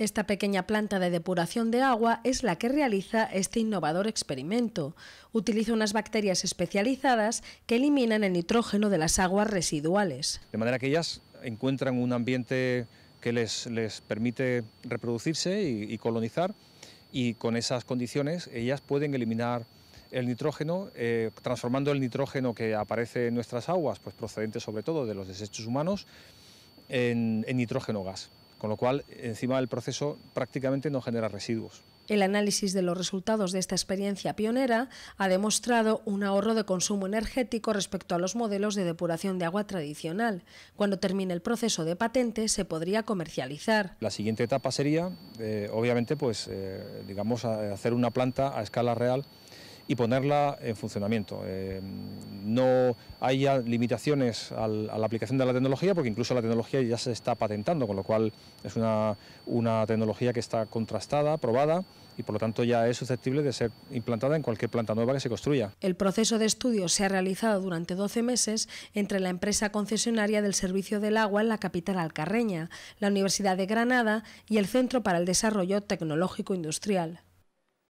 Esta pequeña planta de depuración de agua es la que realiza este innovador experimento. Utiliza unas bacterias especializadas que eliminan el nitrógeno de las aguas residuales. De manera que ellas encuentran un ambiente que les, permite reproducirse y, colonizar y con esas condiciones ellas pueden eliminar el nitrógeno, eh, transformando el nitrógeno que aparece en nuestras aguas, pues procedente sobre todo de los desechos humanos, en nitrógeno gas con lo cual encima del proceso prácticamente no genera residuos. El análisis de los resultados de esta experiencia pionera ha demostrado un ahorro de consumo energético respecto a los modelos de depuración de agua tradicional. Cuando termine el proceso de patente se podría comercializar. La siguiente etapa sería, eh, obviamente, pues eh, digamos hacer una planta a escala real y ponerla en funcionamiento. Eh, no haya limitaciones a la aplicación de la tecnología porque incluso la tecnología ya se está patentando, con lo cual es una, una tecnología que está contrastada, probada y por lo tanto ya es susceptible de ser implantada en cualquier planta nueva que se construya. El proceso de estudio se ha realizado durante 12 meses entre la empresa concesionaria del servicio del agua en la capital alcarreña, la Universidad de Granada y el Centro para el Desarrollo Tecnológico Industrial.